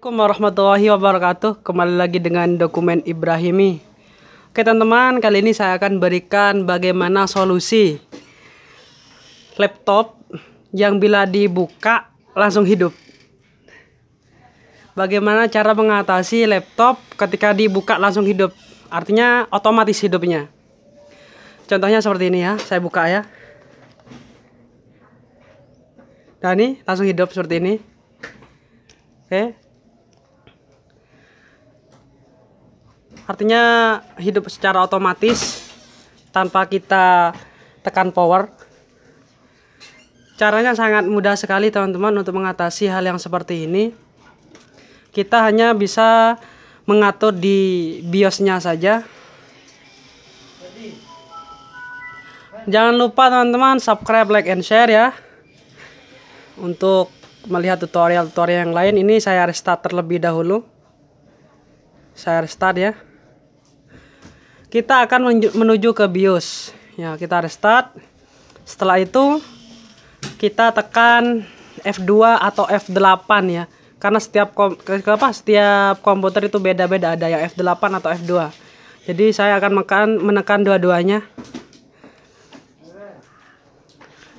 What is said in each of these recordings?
Assalamualaikum warahmatullahi wabarakatuh Kembali lagi dengan dokumen Ibrahimi Oke teman-teman kali ini saya akan berikan bagaimana solusi Laptop yang bila dibuka langsung hidup Bagaimana cara mengatasi laptop ketika dibuka langsung hidup Artinya otomatis hidupnya Contohnya seperti ini ya saya buka ya Nah ini langsung hidup seperti ini Oke artinya hidup secara otomatis tanpa kita tekan power caranya sangat mudah sekali teman-teman untuk mengatasi hal yang seperti ini kita hanya bisa mengatur di biosnya saja jangan lupa teman-teman subscribe like and share ya untuk melihat tutorial-tutorial yang lain ini saya restart terlebih dahulu saya restart ya kita akan menuju ke BIOS ya kita restart setelah itu kita tekan F2 atau F8 ya karena setiap kom apa setiap komputer itu beda-beda ada yang F8 atau F2 jadi saya akan menekan menekan dua-duanya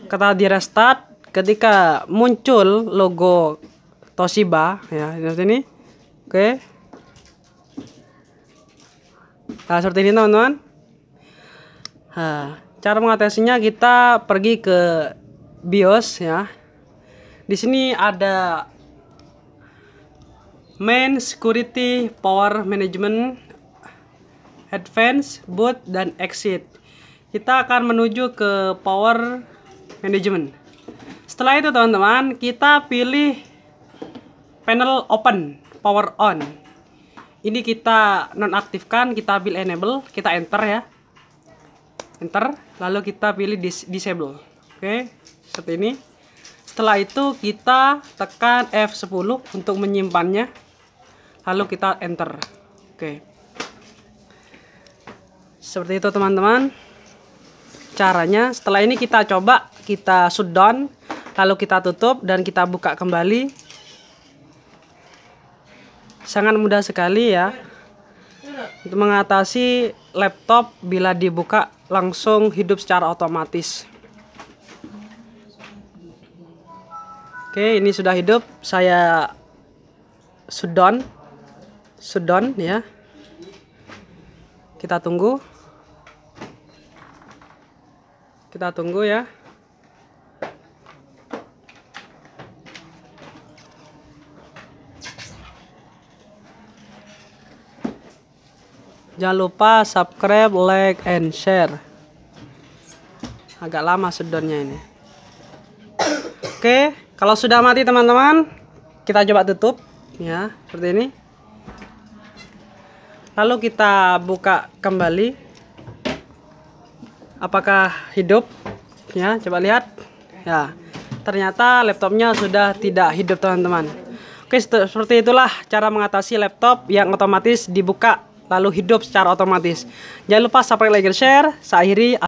kita di restart ketika muncul logo Toshiba ya ini, oke okay. Nah, seperti ini teman-teman. Nah, cara mengatasinya kita pergi ke BIOS ya. Di sini ada Main Security Power Management Advance Boot dan Exit. Kita akan menuju ke Power Management. Setelah itu teman-teman, kita pilih panel open, power on ini kita nonaktifkan kita ambil enable kita enter ya enter lalu kita pilih dis disable oke okay. seperti ini setelah itu kita tekan F10 untuk menyimpannya lalu kita enter oke okay. seperti itu teman-teman caranya setelah ini kita coba kita shutdown lalu kita tutup dan kita buka kembali sangat mudah sekali ya untuk mengatasi laptop bila dibuka langsung hidup secara otomatis oke ini sudah hidup saya sudon sudon ya kita tunggu kita tunggu ya Jangan lupa subscribe, like, and share. Agak lama sedonnya ini. Oke, kalau sudah mati teman-teman, kita coba tutup ya, seperti ini. Lalu kita buka kembali. Apakah hidup? Ya, coba lihat. Ya. Ternyata laptopnya sudah tidak hidup, teman-teman. Oke, seperti itulah cara mengatasi laptop yang otomatis dibuka lalu hidup secara otomatis. Jangan lupa subscribe, like, dan share. Saya akhiri.